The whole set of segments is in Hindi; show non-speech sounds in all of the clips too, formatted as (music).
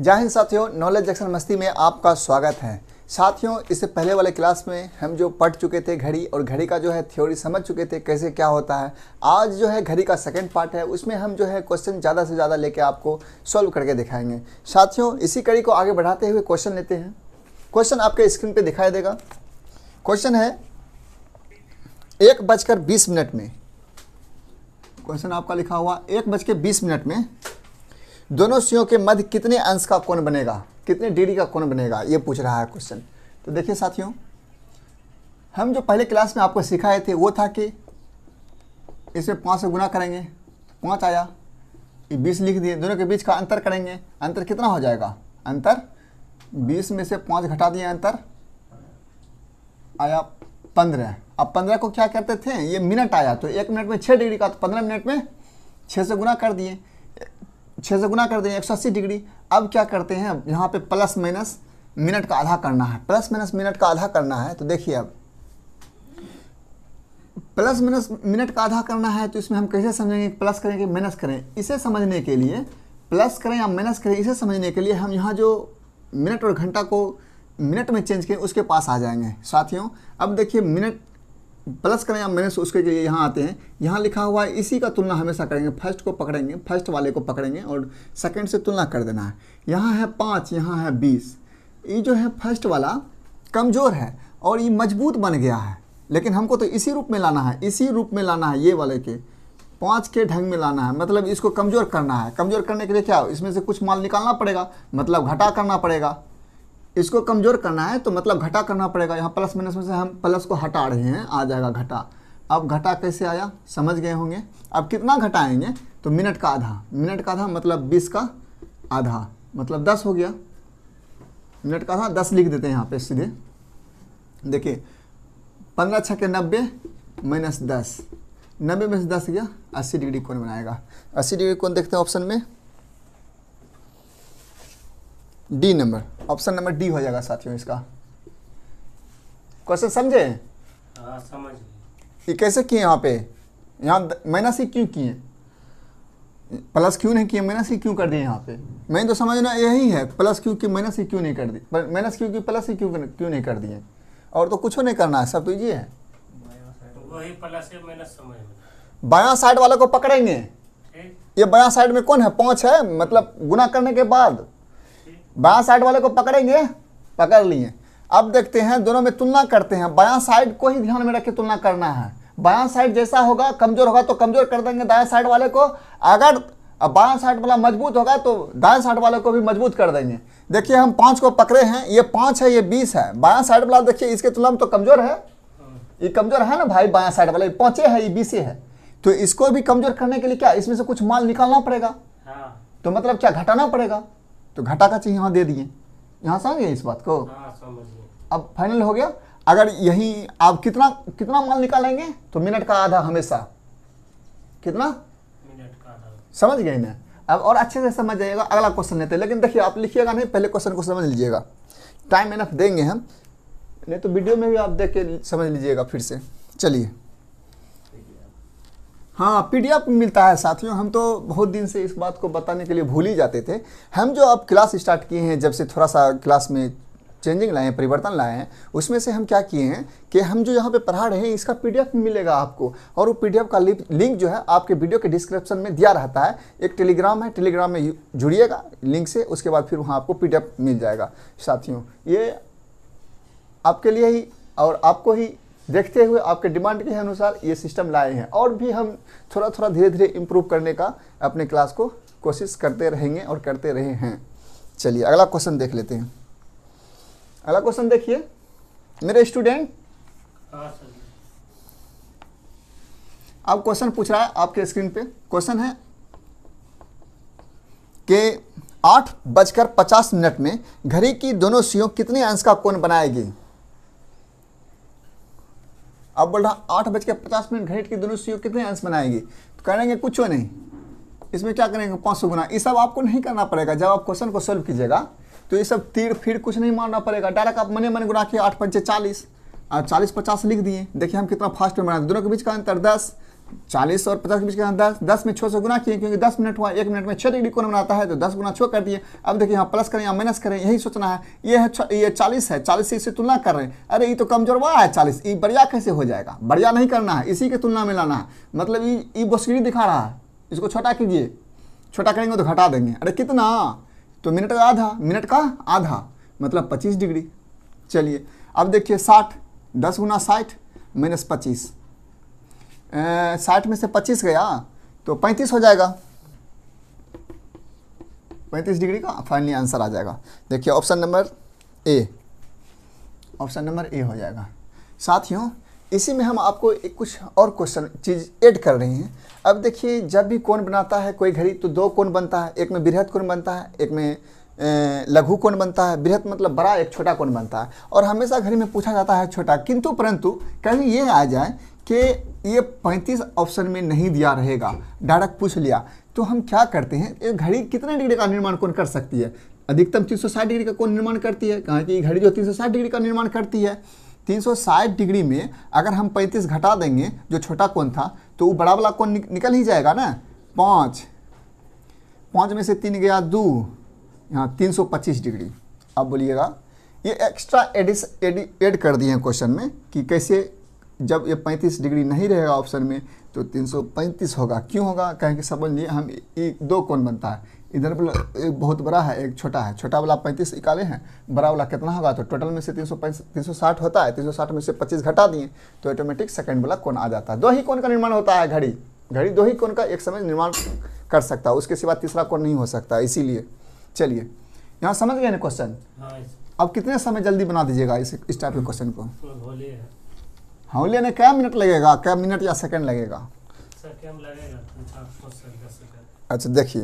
जय हिंद साथियों नॉलेज जैक्सन मस्ती में आपका स्वागत है साथियों इससे पहले वाले क्लास में हम जो पढ़ चुके थे घड़ी और घड़ी का जो है थ्योरी समझ चुके थे कैसे क्या होता है आज जो है घड़ी का सेकंड पार्ट है उसमें हम जो है क्वेश्चन ज़्यादा से ज़्यादा लेके आपको सॉल्व करके दिखाएंगे साथियों इसी कड़ी को आगे बढ़ाते हुए क्वेश्चन लेते हैं क्वेश्चन आपके स्क्रीन पर दिखाई देगा क्वेश्चन है एक बजकर बीस मिनट में क्वेश्चन आपका लिखा हुआ एक बज के बीस मिनट में दोनों सीओ के मध्य कितने अंश का कोण बनेगा कितने डिग्री का कोण बनेगा ये पूछ रहा है क्वेश्चन तो देखिए साथियों हम जो पहले क्लास में आपको सिखाए थे वो था कि इसमें पाँच से गुना करेंगे पाँच आया ये बीस लिख दिए दोनों के बीच का अंतर करेंगे अंतर कितना हो जाएगा अंतर बीस में से पाँच घटा दिए अंतर आया पंद्रह अब पंद्रह को क्या करते थे ये मिनट आया तो एक मिनट में छः डिग्री का तो पंद्रह मिनट में छः से गुना कर दिए छः से गुना कर दें एक सौ अस्सी डिग्री अब क्या करते हैं यहाँ पर प्लस माइनस मिनट का आधा करना है प्लस माइनस मिनट का आधा करना है तो देखिए अब प्लस माइनस मिनट का आधा करना है तो इसमें हम कैसे समझेंगे प्लस करें कि माइनस करें इसे समझने के लिए प्लस करें या माइनस करें इसे समझने के लिए हम यहाँ जो मिनट और घंटा को मिनट में चेंज करें उसके पास आ जाएंगे साथियों अब देखिए मिनट प्लस करें या माइनस उसके जो यहाँ आते हैं यहाँ लिखा हुआ है इसी का तुलना हमेशा करेंगे फर्स्ट को पकड़ेंगे फर्स्ट वाले को पकड़ेंगे और सेकंड से तुलना कर देना है यहाँ है पाँच यहाँ है बीस ये जो है फर्स्ट वाला कमज़ोर है और ये मजबूत बन गया है लेकिन हमको तो इसी रूप में लाना है इसी रूप में लाना है ये वाले के पाँच के ढंग में लाना है मतलब इसको कमज़ोर करना है कमज़ोर करने के लिए क्या इसमें से कुछ माल निकालना पड़ेगा मतलब घटा करना पड़ेगा इसको कमज़ोर करना है तो मतलब घटा करना पड़ेगा यहाँ प्लस माइनस में से हम प्लस को हटा रहे हैं आ जाएगा घटा अब घटा कैसे आया समझ गए होंगे अब कितना घटाएंगे तो मिनट का आधा मिनट का आधा मतलब बीस का आधा मतलब दस हो गया मिनट का आधा दस लिख देते हैं यहाँ पे सीधे देखिए पंद्रह छः के नब्बे माइनस दस नब्बे में से दस गया अस्सी डिग्री कौन बनाएगा अस्सी डिग्री कौन देखते हैं ऑप्शन में D number option number D हो जाएगा साथियों इसका क्वेश्चन समझे हाँ, समझ ये कैसे किए यहाँ पे यहाँ माइनस ही क्यों किए प्लस क्यों नहीं किए माइनस ही क्यों कर दिए यहाँ पे मैं तो समझना यही है प्लस क्यों कि माइनस ही क्यों नहीं कर दी माइनस क्यों की प्लस ही क्यों क्यों नहीं कर दिए और तो कुछ नहीं करना है सब तो ये है बाया साइड वाला को पकड़ेंगे ये बाया साइड में कौन है पांच है मतलब गुना करने के बाद बायां साइड वाले को पकड़ेंगे पकड़ लिए अब देखते हैं दोनों में तुलना करते हैं बायां साइड को ही ध्यान में रख के तुलना करना है बायां साइड जैसा होगा कमजोर होगा तो कमजोर कर देंगे दायां साइड वाले को अगर बायां साइड वाला मजबूत होगा तो दाएं साइड वाले को भी मजबूत कर देंगे देखिए हम पांच को पकड़े हैं ये पांच है ये बीस है बायां साइड वाला देखिए इसके तुलना में तो कमजोर है ये कमजोर है ना भाई बायां साइड वाला ये है ये बीस है तो इसको भी कमजोर करने के लिए क्या इसमें से कुछ माल निकालना पड़ेगा हाँ। तो मतलब क्या घटाना पड़ेगा तो घटा का चिन्ह यहाँ दे दिए यहाँ समझ गए इस बात को अब फाइनल हो गया अगर यही आप कितना कितना माल निकालेंगे तो मिनट का आधा हमेशा कितना मिनट का आधा समझ गए ना अब और अच्छे से समझ जाएगा अगला क्वेश्चन लेते हैं लेकिन देखिए आप लिखिएगा नहीं पहले क्वेश्चन को समझ लीजिएगा टाइम एनफ देंगे हम नहीं तो वीडियो में भी आप देख के समझ लीजिएगा फिर से चलिए हाँ पीडीएफ मिलता है साथियों हम तो बहुत दिन से इस बात को बताने के लिए भूल ही जाते थे हम जो अब क्लास स्टार्ट किए हैं जब से थोड़ा सा क्लास में चेंजिंग लाए हैं परिवर्तन लाए हैं उसमें से हम क्या किए हैं कि हम जो यहाँ पे पढ़ा रहे हैं इसका पीडीएफ मिलेगा आपको और वो पीडीएफ का लिंक जो है आपके वीडियो के डिस्क्रिप्शन में दिया रहता है एक टेलीग्राम है टेलीग्राम में जुड़िएगा लिंक से उसके बाद फिर वहाँ आपको पी मिल जाएगा साथियों ये आपके लिए ही और आपको ही देखते हुए आपके डिमांड के अनुसार ये सिस्टम लाए हैं और भी हम थोड़ा थोड़ा धीरे धीरे इम्प्रूव करने का अपने क्लास को कोशिश करते रहेंगे और करते रहे हैं चलिए अगला क्वेश्चन देख लेते हैं अगला क्वेश्चन देखिए मेरे स्टूडेंट अब क्वेश्चन पूछ रहा है आपके स्क्रीन पे क्वेश्चन है कि आठ बजकर पचास मिनट में घड़ी की दोनों सीओ कितने अंश का कोण बनाएगी अब बोल रहा आठ बज के पचास मिनट घंटे की दोनों सीओ कितने अंश बनाएगी तो करेंगे कुछ नहीं इसमें क्या करेंगे पाँच सौ गुना ये सब आपको नहीं करना पड़ेगा जब आप क्वेश्चन को सोल्व कीजिएगा तो ये सब तीर फिर कुछ नहीं मारना पड़ेगा डायरेक्ट आप मने मन गुना किए आठ पंचे चालीस और चालीस पचास लिख दिए देखिए हम कितना फास्ट में बनाते दोनों के बीच का अंतर दस चालीस और पचास के बीच का अंदाज दस में छः से गुना किए क्योंकि दस मिनट हुआ एक मिनट में छः डिग्री कोण बनाता है तो दस गुना छः कर दिए अब देखिए यहाँ प्लस करें या माइनस करें यही सोचना है ये है ये चालीस है चालीस से इससे तुलना कर रहे हैं अरे ये तो कमजोर वाह है चालीस ये बढ़िया कैसे हो जाएगा बढ़िया नहीं करना है इसी के तुलना में लाना है मतलब ये बोसगिरी दिखा रहा है इसको छोटा कीजिए छोटा करेंगे तो घटा देंगे अरे कितना तो मिनट का आधा मिनट का आधा मतलब पच्चीस डिग्री चलिए अब देखिए साठ दस गुना साठ माइनस पच्चीस साठ में से पच्चीस गया तो पैंतीस हो जाएगा पैंतीस डिग्री का फाइनली आंसर आ जाएगा देखिए option number A option number A हो जाएगा साथियों इसी में हम आपको एक कुछ और क्वेश्चन चीज़ ऐड कर रहे हैं अब देखिए जब भी कोण बनाता है कोई घड़ी तो दो कोण बनता है एक में बृहद कोण बनता है एक में लघु कोण बनता है बृहद मतलब बड़ा एक छोटा कोण बनता है और हमेशा घड़ी में पूछा जाता है छोटा किंतु परंतु कहीं ये आ जाए कि ये 35 ऑप्शन में नहीं दिया रहेगा डायरेक्ट पूछ लिया तो हम क्या करते हैं ये घड़ी कितने डिग्री का निर्माण कौन कर सकती है अधिकतम 360 डिग्री का कौन निर्माण करती है कहा कि घड़ी जो 360 डिग्री का निर्माण करती है 360 डिग्री में अगर हम 35 घटा देंगे जो छोटा कौन था तो वो बड़ा वाला कौन निकल ही जाएगा ना पाँच पाँच में से तीन गया दो यहाँ पच्चीस डिग्री अब बोलिएगा ये एक्स्ट्रा एडिस एड कर दिए हैं क्वेश्चन में कि कैसे जब ये 35 डिग्री नहीं रहेगा ऑप्शन में तो 335 होगा क्यों होगा कहें कि समझ लिए हम एक दो कौन बनता है इधर वाला एक बहुत बड़ा है एक छोटा है छोटा वाला पैंतीस निकाले हैं बड़ा वाला कितना होगा तो टोटल में से तीन सौ तीन सौ साठ होता है तीन सौ साठ में से पच्चीस घटा दिए तो ऑटोमेटिक सेकंड वाला कौन आ जाता है दो ही कौन का निर्माण होता है घड़ी घड़ी दो ही कौन का एक समय निर्माण कर सकता है उसके सिवा तीसरा कौन नहीं हो सकता इसीलिए चलिए यहाँ समझ गए ना क्वेश्चन हाँ, अब कितने समय जल्दी बना दीजिएगा इस इस टाइप के क्वेश्चन को हाँ लेने क्या मिनट लगेगा क्या मिनट या सेकंड लगेगा तो अच्छा देखिए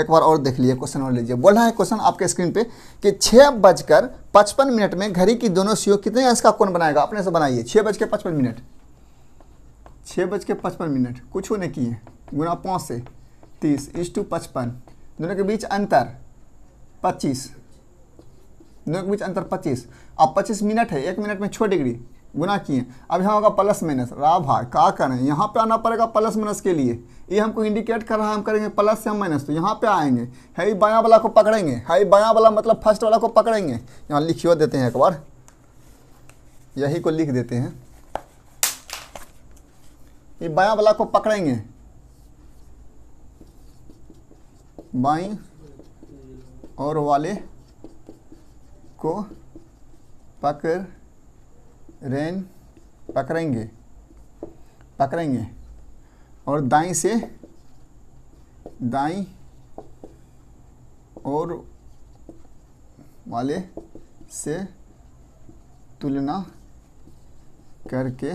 एक बार और देख लिए क्वेश्चन और लीजिए बोल रहा है क्वेश्चन आपके स्क्रीन पे कि छः बजकर पचपन मिनट में घड़ी की दोनों सीओ कितने अंश का कौन बनाएगा अपने से बनाइए छः बज के पचपन मिनट छः बज के पचपन मिनट कुछ नहीं किए गुना पाँच से तीस इस टू पचपन दोनों के बीच अंतर पच्चीस दोनों के बीच अंतर पच्चीस अब पच्चीस मिनट है एक मिनट में छः डिग्री गुना किए अब यहाँ होगा प्लस माइनस रा भाग का करें यहाँ पे आना पड़ेगा प्लस माइनस के लिए ये हमको इंडिकेट कर रहा है हम करेंगे प्लस या माइनस तो यहाँ पे आएंगे हाई बाया वाला को पकड़ेंगे हाई बाया वाला मतलब फर्स्ट वाला को पकड़ेंगे यहाँ लिखियो देते हैं एक बार यही को लिख देते हैं ये बाया वाला को पकड़ेंगे बाई और वाले को पकड़ रेन पकड़ेंगे पकड़ेंगे और दाई से दाई और वाले से तुलना करके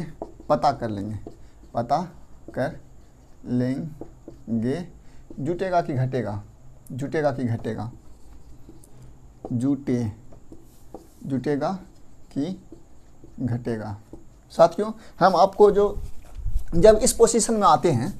पता कर लेंगे पता कर लेंगे जुटेगा कि घटेगा जुटेगा कि घटेगा जुटे जुटेगा कि घटेगा साथियों हम आपको जो जब इस पोजीशन में आते हैं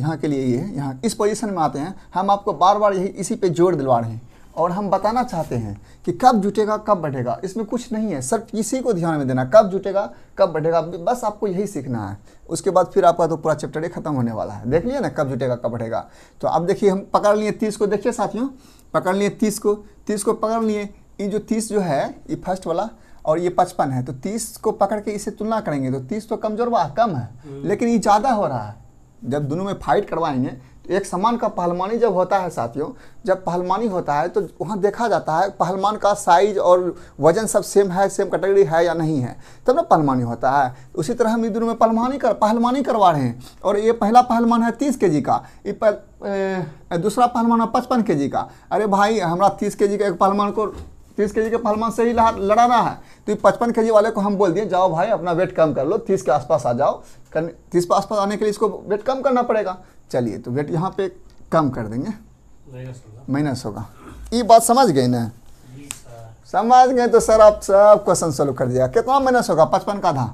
यहाँ के लिए ये यहाँ इस पोजीशन में आते हैं हम आपको बार बार यही इसी पे जोर दिलवा रहे हैं और हम बताना चाहते हैं कि कब जुटेगा कब बढ़ेगा इसमें कुछ नहीं है सर इसी को ध्यान में देना कब जुटेगा कब बढ़ेगा बस आपको यही सीखना है उसके बाद फिर आपका तो पूरा चैप्टर ही खत्म होने वाला है देख लिया ना कब जुटेगा कब बढ़ेगा तो अब देखिए हम पकड़ लिए तीस को देखिए साथियों पकड़ लिए तीस को तीस को पकड़ लिए ये जो तीस जो है ये फर्स्ट वाला और ये पचपन है तो तीस को पकड़ के इसे तुलना करेंगे तो तीस तो कमजोर वाह कम है हम्म। लेकिन ये ज़्यादा हो रहा है जब दोनों में फाइट करवाएंगे तो एक समान का पहलवानी जब होता है साथियों जब पहलवानी होता है तो वहाँ देखा जाता है पहलवान का साइज और वजन सब सेम है सेम कैटेगरी है या नहीं है तब ना पहलवानी होता है उसी तरह हम ये दोनों में पहलवानी कर पहलवानी करवा रहे हैं और ये पहला पहलवान है तीस के का ये दूसरा पहलवान है पचपन के का अरे भाई हमारा तीस के का एक पहलवान को तीस के के पहलवान से ही लड़ाना है तो पचपन के वाले को हम बोल दिए जाओ भाई अपना वेट कम कर लो तीस के आसपास आ जाओ कर तीस के आसपास आने के लिए इसको वेट कम करना पड़ेगा चलिए तो वेट यहाँ पे कम कर देंगे माइनस होगा ये बात समझ गए ना समझ गए तो सर आप सब क्वेश्चन सोल्व कर दिया कितना माइनस होगा पचपन का था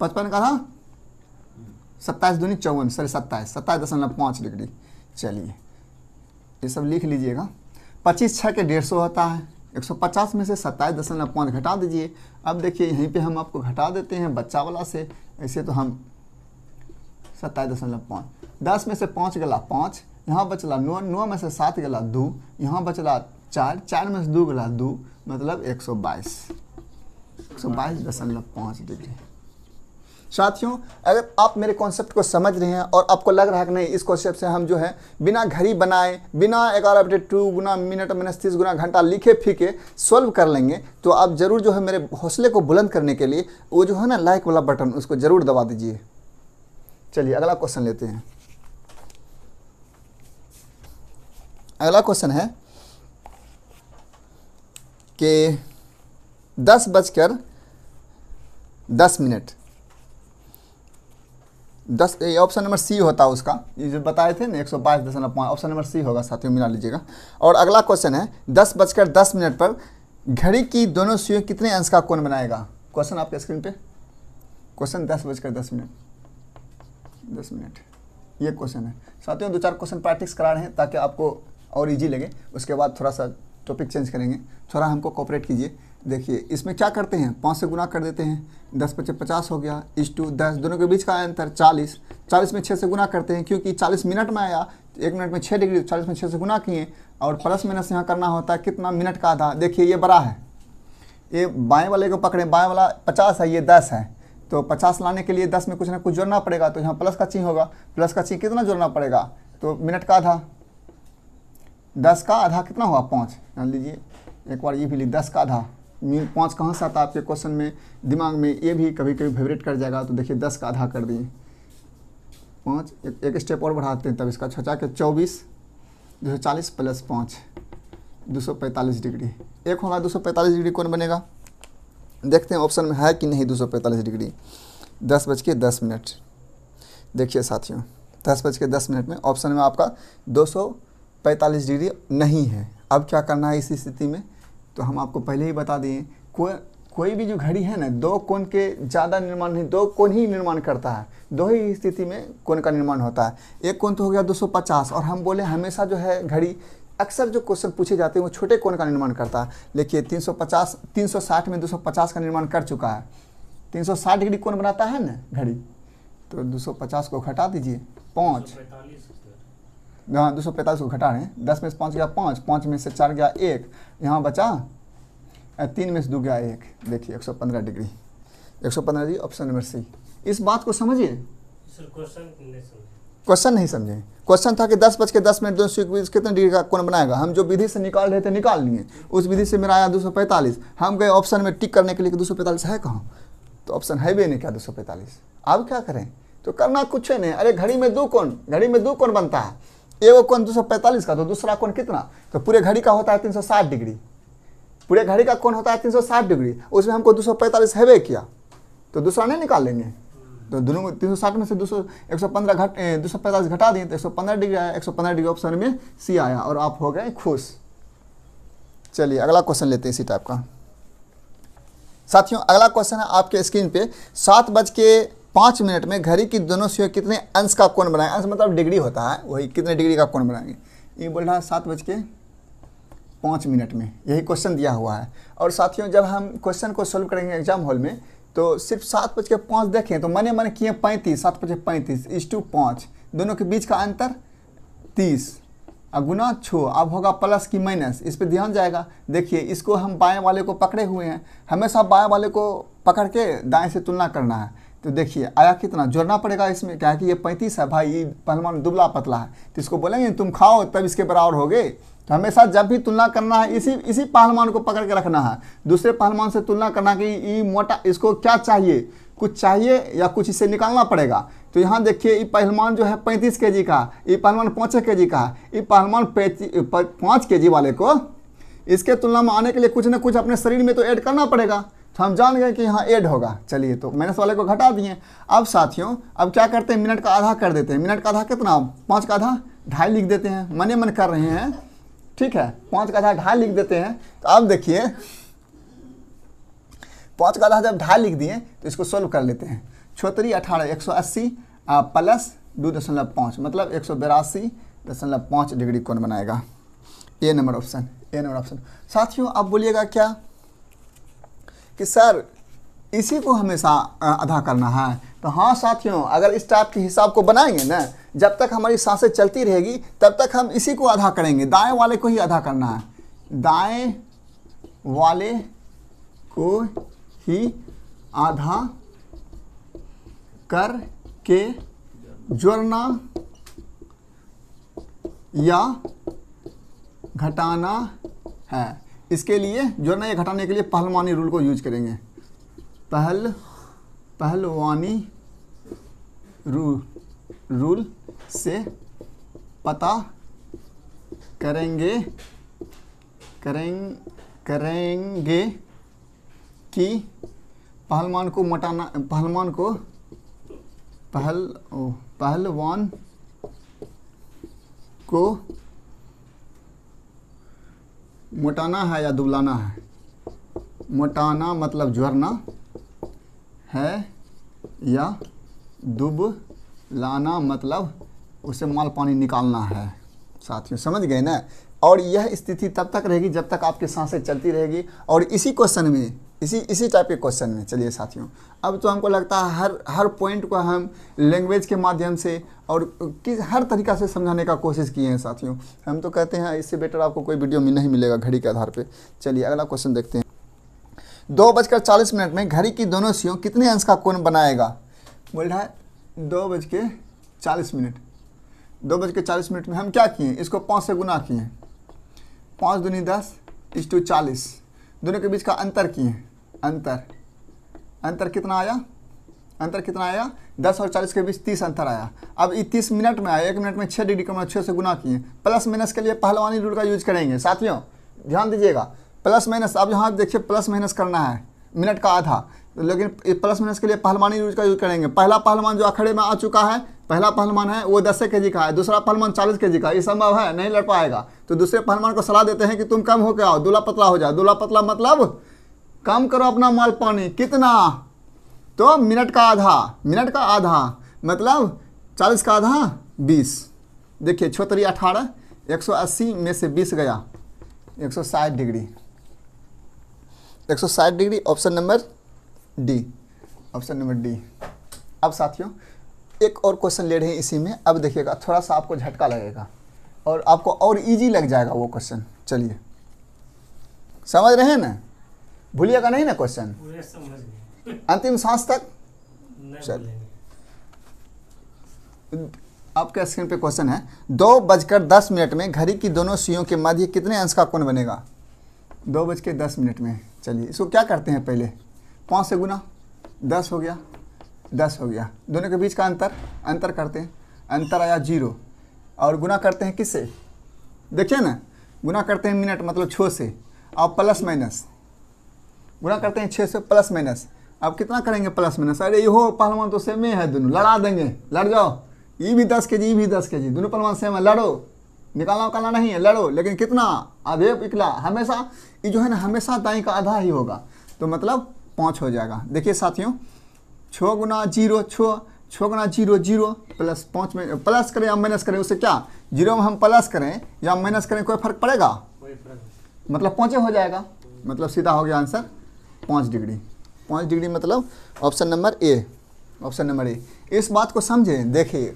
पचपन का था सत्ताईस दूनी चौवन सर सत्ताईस सत्ताईस दशमलव पाँच डिग्री चलिए ये सब लिख लीजिएगा पच्चीस छः के डेढ़ सौ होता है 150 में से सत्ताईस दशमलव पाँच घटा दीजिए अब देखिए यहीं पे हम आपको घटा देते हैं बच्चा वाला से ऐसे तो हम सत्ताईस दशमलव पाँच दस में से पाँच गला पाँच यहाँ बचला नौ नौ में से सात गला दो यहाँ बचला चार चार में से दो गला दो मतलब एक सौ बाईस एक सौ बाईस दशमलव पाँच डिग्री साथियों अगर आप मेरे कॉन्सेप्ट को समझ रहे हैं और आपको लग रहा है कि नहीं इस कॉन्सेप्ट से हम जो है बिना घड़ी बनाए बिना ग्यारह बटे टू गुना मिनट माइनस तीस गुना घंटा लिखे फीके सॉल्व कर लेंगे तो आप ज़रूर जो है मेरे हौसले को बुलंद करने के लिए वो जो है ना लाइक वाला बटन उसको ज़रूर दबा दीजिए चलिए अगला क्वेश्चन लेते हैं अगला क्वेश्चन है कि दस बजकर दस मिनट दस ऑप्शन नंबर सी होता है उसका ये जो बताए थे ना एक सौ बाईस दशमलव पाँच ऑप्शन नंबर सी होगा साथियों मिला लीजिएगा और अगला क्वेश्चन है दस बजकर दस मिनट पर घड़ी की दोनों सुइयों कितने अंश का कोण बनाएगा क्वेश्चन आपके स्क्रीन पे क्वेश्चन दस बजकर दस मिनट दस मिनट ये क्वेश्चन है साथियों दो चार क्वेश्चन प्रैक्टिस करा रहे हैं ताकि आपको और ईजी लगे उसके बाद थोड़ा सा टॉपिक चेंज करेंगे थोड़ा हमको कॉपरेट कीजिए देखिए इसमें क्या करते हैं पाँच से गुना कर देते हैं दस पच्चे पचास हो गया इस टू दस दोनों के बीच का अंतर चालीस चालीस में छः से गुना करते हैं क्योंकि चालीस मिनट में आया तो एक मिनट में छः डिग्री तो चालीस में छः से गुना किए और प्लस माइनस यहाँ करना होता है कितना मिनट का आधा देखिए ये बड़ा है ये बाएँ वाले को पकड़ें बाएँ वाला पचास है ये दस है तो पचास लाने के लिए दस में कुछ ना कुछ जोड़ना पड़ेगा तो यहाँ प्लस का चिन्ह होगा प्लस का चिन्ह कितना जोड़ना पड़ेगा तो मिनट का आधा दस का आधा कितना हुआ पाँच लीजिए एक बार ये भी लिख दस का आधा म्यू पाँच कहाँ से आता आपके क्वेश्चन में दिमाग में ये भी कभी कभी फेवरेट कर जाएगा तो देखिए दस का आधा कर दिए पाँच एक, एक स्टेप और बढ़ाते हैं तब इसका छचा के चौबीस दो सौ चालीस प्लस पाँच दो सौ पैंतालीस डिग्री एक होगा दो सौ पैंतालीस डिग्री कौन बनेगा देखते हैं ऑप्शन में है कि नहीं दो सौ पैंतालीस डिग्री दस बज के दस मिनट देखिए साथियों दस बज के दस मिनट में ऑप्शन में आपका दो सौ पैंतालीस डिग्री नहीं है अब क्या करना है इस स्थिति में तो हम आपको पहले ही बता दिए कोई कोई भी जो घड़ी है ना दो कोण के ज़्यादा निर्माण नहीं दो कोण ही निर्माण करता है दो ही स्थिति में कोण का निर्माण होता है एक कोण तो हो गया 250 और हम बोले हमेशा जो है घड़ी अक्सर जो क्वेश्चन पूछे जाते हैं वो छोटे कोण का निर्माण करता है देखिए 350 360 में 250 का निर्माण कर चुका है 360 डिग्री कौन बनाता है ना घड़ी तो 250 को घटा दीजिए पाँच यहाँ दो सौ पैंतालीस को घटा रहे हैं दस में से पाँच गया पाँच पाँच में से चार गया एक यहाँ बचा तीन में से दो गया एक देखिए एक सौ पंद्रह डिग्री एक सौ पंद्रह डिग्री ऑप्शन नंबर सी इस बात को समझिए क्वेश्चन नहीं समझे क्वेश्चन था कि दस बज के दस मिनट दो इक्कीस कितने डिग्री का कौन बनाएगा हम जो विधि से निकाल रहे थे निकाल लिए उस विधि से मेरा आया दो सौ पैंतालीस हम गए ऑप्शन में टिक करने के लिए कि दो सौ पैंतालीस है कहाँ तो ऑप्शन है भी नहीं क्या दो सौ पैंतालीस अब क्या करें तो करना कुछ नहीं अरे घड़ी में दो कौन घड़ी में दो कौन बनता है एगो कोण दो का तो दूसरा कोण कितना तो पूरे घड़ी का होता है साठ डिग्री पूरे घड़ी का कोण होता है 360 डिग्री उसमें हमको 245 सौ पैंतालीस हैवे किया तो दूसरा नहीं निकाल लेंगे तो दोनों तीन सौ साठ में से दो सौ एक सौ पंद्रह घट दो सौ पैंतालीस घटा दिए तो एक सौ पंद्रह डिग्री आया एक सौ पंद्रह डिग्री ऑप्शन में सी आया और आप हो गए खुश चलिए अगला क्वेश्चन लेते हैं इसी टाइप का साथियों अगला क्वेश्चन है आपके स्क्रीन पे सात बज के पाँच मिनट में घड़ी की दोनों सियों कितने अंश का कोण बनाए अंश मतलब डिग्री होता है वही कितने डिग्री का कोण बनाएंगे ये बोल रहा है सात बज के पाँच मिनट में यही क्वेश्चन दिया हुआ है और साथियों जब हम क्वेश्चन को सोल्व करेंगे एग्जाम हॉल में तो सिर्फ सात बज के पाँच देखें तो मने मने किए पैंतीस सात बजे पैंतीस इस टू पाँच दोनों के बीच का अंतर तीस और गुना छो अब होगा प्लस की माइनस इस पर ध्यान जाएगा देखिए इसको हम बाएं वाले को पकड़े हुए हैं हमेशा बाएं वाले को पकड़ के दाएं से तुलना करना है तो देखिए आया कितना जोड़ना पड़ेगा इसमें क्या है कि ये पैंतीस है भाई ये पहलवान दुबला पतला है तो इसको बोलेंगे तुम खाओ तब इसके बराबर हो गए तो हमेशा जब भी तुलना करना है इसी इसी पहलवान को पकड़ के रखना है दूसरे पहलवान से तुलना करना कि ये मोटा इसको क्या चाहिए कुछ चाहिए या कुछ इससे निकालना पड़ेगा तो यहाँ देखिए ये पहलवान जो है पैंतीस के जी का ये पहलवान पाँच के जी का है ये पहलवान पैंतीस पाँच के जी वाले को इसके तुलना में आने के लिए कुछ ना कुछ अपने शरीर में तो ऐड करना पड़ेगा तो हम जान गए कि यहाँ एड होगा चलिए तो माइनस वाले को घटा दिए अब साथियों अब क्या करते हैं मिनट का आधा कर देते हैं मिनट का आधा कितना पाँच का आधा ढाई लिख देते हैं मने मन कर रहे हैं ठीक है पाँच का आधा ढाई लिख देते हैं तो अब देखिए पाँच का आधा जब ढाई लिख दिए तो इसको सोल्व कर लेते हैं छोतरी अठारह एक सौ अस्सी प्लस दो दशमलव पाँच मतलब एक सौ बिरासी दशमलव पाँच डिग्री कौन बनाएगा A number option A number option साथियों आप बोलिएगा क्या कि सर इसी को हमेशा अदा करना है तो हाँ साथियों अगर इस टाइप के हिसाब को बनाएंगे ना जब तक हमारी सांसें चलती रहेगी तब तक हम इसी को अदा करेंगे दाएं वाले को ही अदा करना है दाएं वाले को ही आधा कर के जोड़ना या घटाना है इसके लिए जो है ना ये घटाने के लिए पहलवानी रूल को यूज करेंगे पहल पहलवानी रू, रूल से पता करेंगे करें करेंगे कि पहलवान को मटाना पहलवान को पहल पहलवान को मोटाना है या दुबलाना है मोटाना मतलब झरना है या दुब लाना मतलब उसे माल पानी निकालना है साथियों समझ गए ना और यह स्थिति तब तक रहेगी जब तक आपकी सांसें चलती रहेगी और इसी क्वेश्चन में इसी इसी टाइप के क्वेश्चन में चलिए साथियों अब तो हमको लगता है हर हर पॉइंट को हम लैंग्वेज के माध्यम से और किस हर तरीका से समझाने का कोशिश किए हैं साथियों हम तो कहते हैं इससे बेटर आपको कोई वीडियो में नहीं मिलेगा घड़ी के आधार पर चलिए अगला क्वेश्चन देखते हैं दो बजकर चालीस मिनट में घड़ी की दोनों सीओं कितने अंश का कोण बनाएगा बोल रहा है दो बज के चालीस मिनट दो बज के चालीस मिनट में हम क्या किए इसको पाँच से गुना किए पाँच दूनी दस इस टू चालीस दोनों के बीच का अंतर किए हैं अंतर अंतर कितना आया अंतर कितना आया दस और चालीस के बीच तीस अंतर आया अब ये तीस मिनट में आया एक मिनट में छः डिग्री कम मतलब छः से गुना किए प्लस माइनस के लिए पहलवानी रूल का यूज करेंगे साथियों ध्यान दीजिएगा प्लस माइनस अब यहाँ देखिए प्लस माइनस करना है मिनट का आधा लेकिन प्लस माइनस के लिए पहलवानी रूल का यूज करेंगे पहला पहलवान जो अखड़े में आ चुका है पहला पहलवान है वो दस के जी का है दूसरा पहलवान चालीस के जी का ये संभव है नहीं लड़ पाएगा तो दूसरे पहलवान को सलाह देते हैं कि तुम कम होकर आओ दूला पतला हो जाओ दूला पतला मतलब कम करो अपना माल पानी कितना तो मिनट का आधा मिनट का आधा मतलब चालीस का आधा बीस देखिए छोतरी अठारह एक सौ अस्सी में से बीस गया एक सौ साठ डिग्री एक सौ साठ degree option number D option number D अब साथियों एक और क्वेश्चन ले रहे हैं इसी में अब देखिएगा थोड़ा सा आपको झटका लगेगा और आपको और इजी लग जाएगा वो क्वेश्चन चलिए समझ रहे हैं ना भूलिएगा नहीं ना क्वेश्चन अंतिम सांस तक चल आपके स्क्रीन पे क्वेश्चन है दो बजकर दस मिनट में घड़ी की दोनों सीयों के मध्य कितने अंश का कोण बनेगा दो बज के दस मिनट में चलिए इसको क्या करते हैं पहले पाँच से गुना दस हो गया दस हो गया दोनों के बीच का अंतर अंतर करते हैं अंतर आया जीरो और गुना करते हैं किससे देखिए ना गुना करते हैं मिनट मतलब छः से और प्लस माइनस गुना करते हैं छः से प्लस माइनस अब कितना करेंगे प्लस माइनस अरे यो पहलवान तो सेमे है दोनों लड़ा देंगे लड़ जाओ ये भी दस के जी ये भी दस के जी दोनों पहलवान सेम है लड़ो निकालना उकालना नहीं है लड़ो लेकिन कितना आधे इकला हमेशा ये जो है ना हमेशा दाई का आधा ही होगा तो मतलब पाँच हो जाएगा देखिए साथियों छः गुना जीरो छः छः गुना जीरो जीरो प्लस पाँच में प्लस करें या माइनस करें उससे क्या जीरो में हम प्लस करें या माइनस करें कोई फर्क पड़ेगा मतलब पाँचे हो जाएगा मतलब सीधा हो गया आंसर पाँच डिग्री पाँच डिग्री मतलब option number A option number A इस बात को समझें देखिए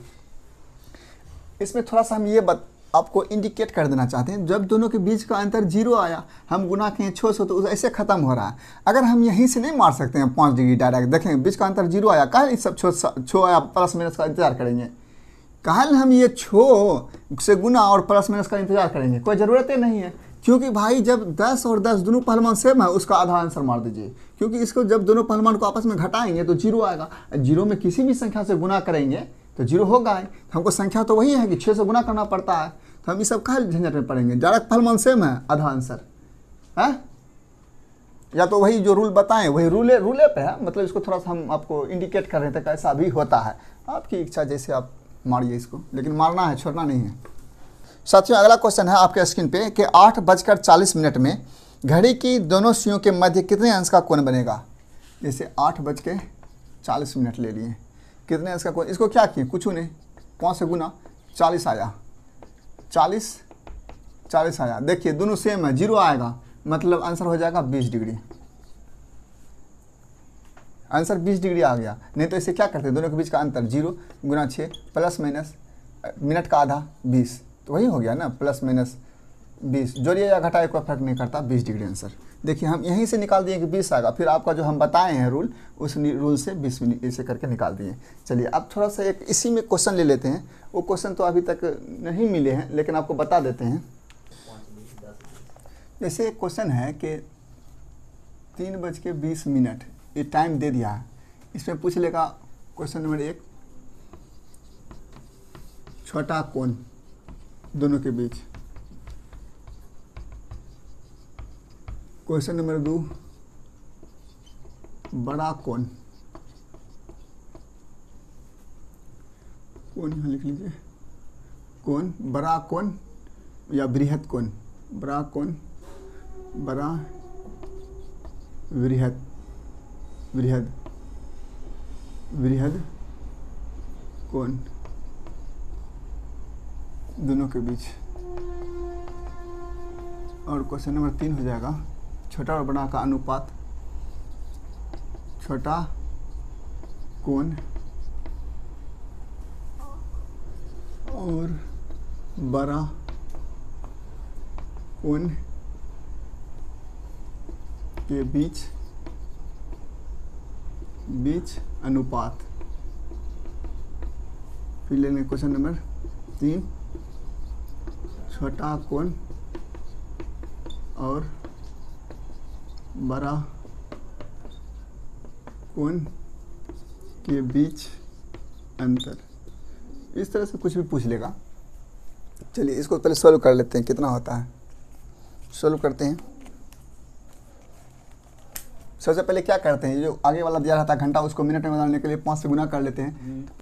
इसमें थोड़ा सा हम ये बत, आपको इंडिकेट कर देना चाहते हैं जब दोनों के बीच का अंतर जीरो आया हम गुना के छः सौ तो ऐसे ख़त्म हो रहा है अगर हम यहीं से नहीं मार सकते हैं पाँच डिग्री डायरेक्ट देखें बीच का अंतर जीरो आया कल सब छो छो आया प्लस माइनस का इंतजार करेंगे कल हम ये छो से गुना और प्लस माइनस का इंतजार करेंगे कोई ज़रूरत नहीं है क्योंकि भाई जब 10 और 10 दोनों पहलवान सेम है उसका आधा आंसर मार दीजिए क्योंकि इसको जब दोनों पहलवान को आपस में घटाएंगे तो जीरो आएगा जीरो में किसी भी संख्या से गुना करेंगे तो जीरो होगा ही तो हमको संख्या तो वही है कि छः से गुना करना पड़ता है तो हम ये सब कहा झंझट में पड़ेंगे डायरेक्ट पहलवान सेम है आधा आंसर है हाँ? या तो वही जो रूल बताएं वही रूले रूले पे है मतलब इसको थोड़ा सा हम आपको इंडिकेट कर रहे थे तो कैसा ऐसा भी होता है आपकी इच्छा जैसे आप मारिए इसको लेकिन मारना है छोड़ना नहीं है साथियों अगला क्वेश्चन है आपके स्क्रीन पे कि आठ बजकर चालीस मिनट में घड़ी की दोनों सुइयों के मध्य कितने अंश का कोण बनेगा जैसे आठ बज के चालीस मिनट ले लिए कितने अंश का कोण इसको क्या किए कुछ नहीं पाँच से गुना चालीस आया चालीस चालीस आया देखिए दोनों सेम है जीरो आएगा मतलब आंसर हो जाएगा बीस डिग्री आंसर 20 डिग्री आ गया नहीं तो इसे क्या करते दोनों के बीच का अंतर जीरो गुना छः प्लस माइनस मिनट का आधा बीस तो वही हो गया ना प्लस माइनस बीस जोड़िए या घटाए कोई फर्क नहीं करता बीस डिग्री आंसर देखिए हम यहीं से निकाल दिए कि बीस आएगा फिर आपका जो हम बताए हैं रूल उस रूल से बीस इसे करके निकाल दिए चलिए अब थोड़ा सा एक इसी में क्वेश्चन ले लेते हैं वो क्वेश्चन तो अभी तक नहीं मिले हैं लेकिन आपको बता देते हैं जैसे एक क्वेश्चन है कि तीन बज के बीस मिनट ये टाइम दे दिया है इसमें पूछ लेगा क्वेश्चन नंबर एक छोटा कौन दोनों के बीच क्वेश्चन नंबर दो बड़ा कौन कौन यहां लिख लीजिए कौन बड़ा कौन या बृहत कौन बड़ा कौन बड़ा वृहद वृहद वृहद कौन दोनों के बीच और क्वेश्चन नंबर तीन हो जाएगा छोटा और बड़ा का अनुपात छोटा कोण और बड़ा कोण के बीच बीच अनुपात फिर लेने क्वेश्चन नंबर तीन छोटा कोण और बड़ा कोण के बीच अंतर इस तरह से कुछ भी पूछ लेगा चलिए इसको पहले सॉल्व कर लेते हैं कितना होता है सॉल्व करते हैं सबसे पहले क्या करते हैं जो आगे वाला दिया रहता है घंटा उसको मिनट में बदलने के लिए पाँच से गुना कर लेते हैं हम्म।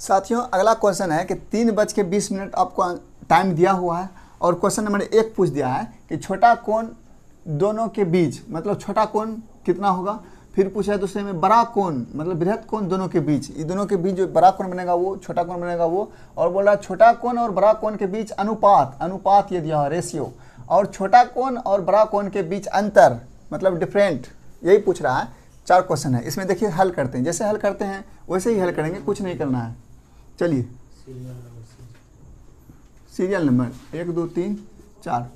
साथियों अगला क्वेश्चन है कि तीन बज के बीस मिनट आपको टाइम दिया हुआ है और क्वेश्चन नंबर एक पूछ दिया है कि छोटा कौन दोनों के बीच मतलब छोटा कौन कितना होगा फिर पूछा है दूसरे में बड़ा कौन मतलब बृहद कौन दोनों के बीच ये दोनों के बीच जो बड़ा कौन बनेगा वो छोटा कौन बनेगा वो और बोल रहा है छोटा कौन और बड़ा कौन के बीच अनुपात अनुपात ये दिया है रेशियो और छोटा कौन और बड़ा कौन के बीच अंतर मतलब डिफरेंट यही पूछ रहा है चार क्वेश्चन है इसमें देखिए हल करते हैं जैसे हल करते हैं वैसे ही हल करेंगे कुछ नहीं करना है चलिए सीरियल नंबर एक दो तीन चार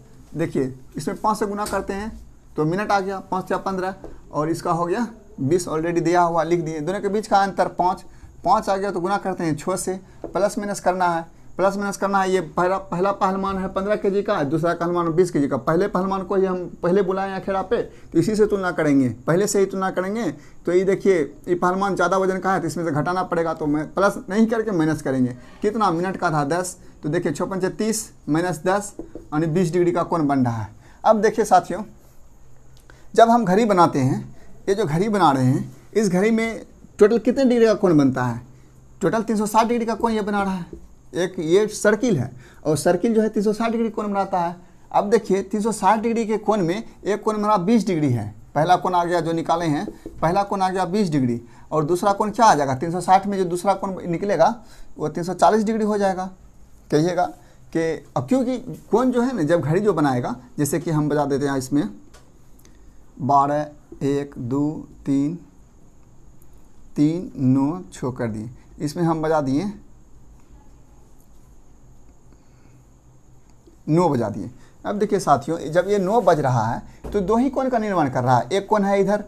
देखिए इसमें पाँच से गुना करते हैं तो मिनट आ गया पाँच या पंद्रह और इसका हो गया बीस ऑलरेडी दिया हुआ लिख दिए दोनों के बीच का अंतर पाँच पाँच आ गया तो गुना करते हैं छः से प्लस माइनस करना है प्लस माइनस करना है ये पहला पहला पहलवान है पंद्रह के जी का दूसरा पहलवान बीस के जी का पहले पहलवान को ही हम पहले बुलाएं अखेरा पे तो इसी से तुलना करेंगे पहले से ही तुलना करेंगे तो ये देखिए ये पहलवान ज़्यादा वजन का है तो इसमें से घटाना पड़ेगा तो प्लस नहीं करके माइनस करेंगे कितना मिनट का था दस तो देखिए छप्पन से तीस माइनस दस यानी बीस डिग्री का कौन बन रहा है अब देखिए साथियों जब हम घड़ी बनाते हैं ये जो घड़ी बना रहे हैं इस घड़ी में टोटल कितने डिग्री का कौन बनता है टोटल साठ डिग्री का कौन ये बना रहा है एक ये सर्किल है और सर्किल जो है 360 डिग्री कोण बनाता है अब देखिए 360 डिग्री के कोण में एक कोण बना 20 डिग्री है पहला कोण आ गया जो निकाले हैं पहला कोण आ गया 20 डिग्री और दूसरा कोण क्या आ जाएगा 360 में जो दूसरा कोण निकलेगा वो 340 डिग्री हो जाएगा कहिएगा कि अब क्योंकि कौन जो है ना जब घड़ी जो बनाएगा जैसे कि हम बजा देते हैं इसमें बारह एक दो तीन तीन नौ छः कर दिए इसमें हम बजा दिए नौ बजा दिए अब देखिए साथियों जब ये नौ बज रहा है तो दो ही कोण का निर्माण कर रहा है एक कोण है इधर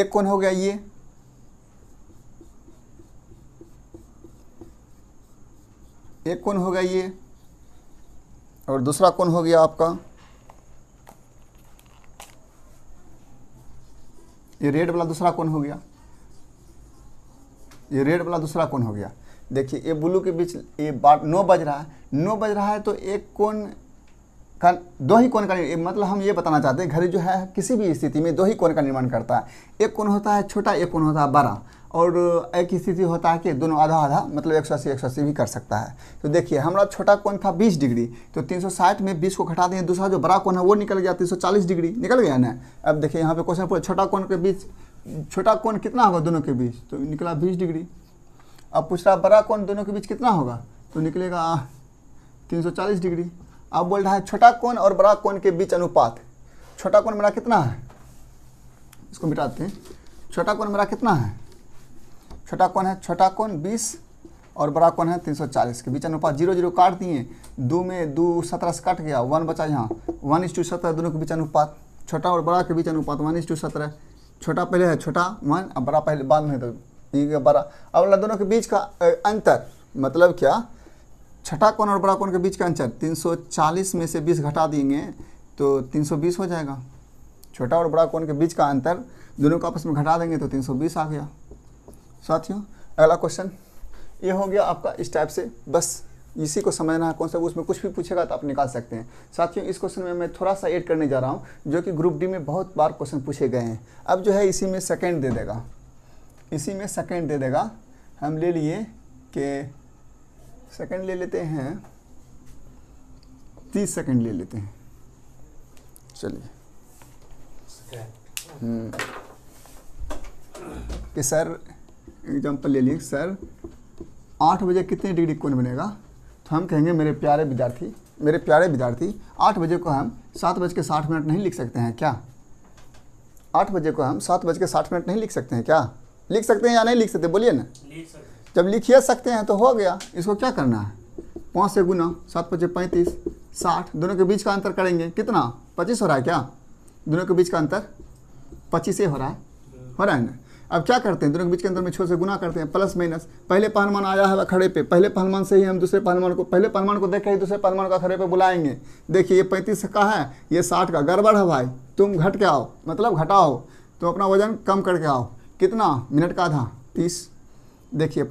एक कोण हो गया ये एक कोण हो गया ये और दूसरा कोण हो गया आपका ये रेड वाला दूसरा कोण हो गया ये रेड वाला दूसरा कोण हो गया देखिए ये ब्लू के बीच ये बार नौ बज रहा है नौ बज रहा है तो एक कौन का दो ही कोण का मतलब हम ये बताना चाहते हैं घर जो है किसी भी स्थिति में दो ही कोण का निर्माण करता है एक कोण होता है छोटा एक कोण होता है बड़ा और एक स्थिति होता है कि दोनों आधा आधा मतलब एक सौ अस्सी एक सौ अस्सी भी कर सकता है तो देखिए हमारा छोटा कोण था बीस डिग्री तो तीन सौ साठ में बीस को घटा दें दूसरा जो बड़ा कोण है वो निकल गया तीन सौ चालीस डिग्री निकल गया ना अब देखिए यहाँ पे क्वेश्चन पूछा छोटा कोण के बीच छोटा कोण कितना होगा दोनों के बीच तो निकला बीस डिग्री अब पूछ रहा बड़ा कौन दोनों के बीच कितना होगा तो निकलेगा हाँ, तीन सौ चालीस डिग्री अब बोल रहा है छोटा कौन और बड़ा कौन के बीच अनुपात छोटा कौन मेरा कितना है इसको मिटाते हैं छोटा कौन मेरा कितना है छोटा कौन है छोटा कौन बीस और बड़ा कौन है 340 के बीच अनुपात जीरो जीरो काट दिए दो में दो सत्रह से काट गया वन बचा यहाँ वन इंस टू सत्रह दोनों के बीच अनुपात छोटा और बड़ा के बीच अनुपात वन इंस टू सत्रह छोटा पहले है छोटा वन और बड़ा पहले बाद में है तो तीन के बारह अब दोनों के बीच का अंतर मतलब क्या छठा कोण और बड़ा कोण के बीच का अंतर 340 में से 20 घटा देंगे तो 320 हो जाएगा छोटा और बड़ा कोण के बीच का अंतर दोनों को आपस में घटा देंगे तो 320 आ गया साथियों अगला क्वेश्चन ये हो गया आपका इस टाइप से बस इसी को समझना है कौन सा उसमें कुछ भी पूछेगा तो आप निकाल सकते हैं साथियों इस क्वेश्चन में मैं थोड़ा सा एड करने जा रहा हूँ जो कि ग्रुप डी में बहुत बार क्वेश्चन पूछे गए हैं अब जो है इसी में सेकेंड दे देगा इसी में सेकेंड दे देगा हम ले लिए कि सेकेंड ले लेते हैं तीस सेकेंड ले लेते हैं चलिए हम्म। कि सर एग्जांपल ले लिए सर आठ बजे कितने डिग्री कौन बनेगा तो हम कहेंगे मेरे प्यारे विद्यार्थी मेरे प्यारे विद्यार्थी आठ बजे को हम सात बज के साठ मिनट नहीं लिख सकते हैं क्या आठ बजे को हम सात बज के साठ मिनट नहीं लिख सकते हैं क्या लिख सकते हैं या नहीं लिख सकते बोलिए ना जब लिखिए सकते हैं तो हो गया इसको क्या करना है पाँच से गुना सात पचे पैंतीस साठ दोनों के बीच का अंतर करेंगे कितना पच्चीस हो रहा है क्या दोनों के बीच का अंतर पच्चीस ही हो रहा है हो रहा है ना अब क्या करते हैं दोनों के बीच के अंतर में छः से गुना करते हैं प्लस माइनस पहले पहलमान आया है खड़े पे पहले पहलमान से ही हम दूसरे पहलमान को पहले पहलमान को देखे ही दूसरे पहलमान का खड़े पे बुलाएंगे देखिए ये पैंतीस का है ये साठ का गड़बड़ है भाई तुम घट के आओ मतलब घटाओ तो अपना वजन कम करके आओ कितना मिनट का आधा तीस देखिए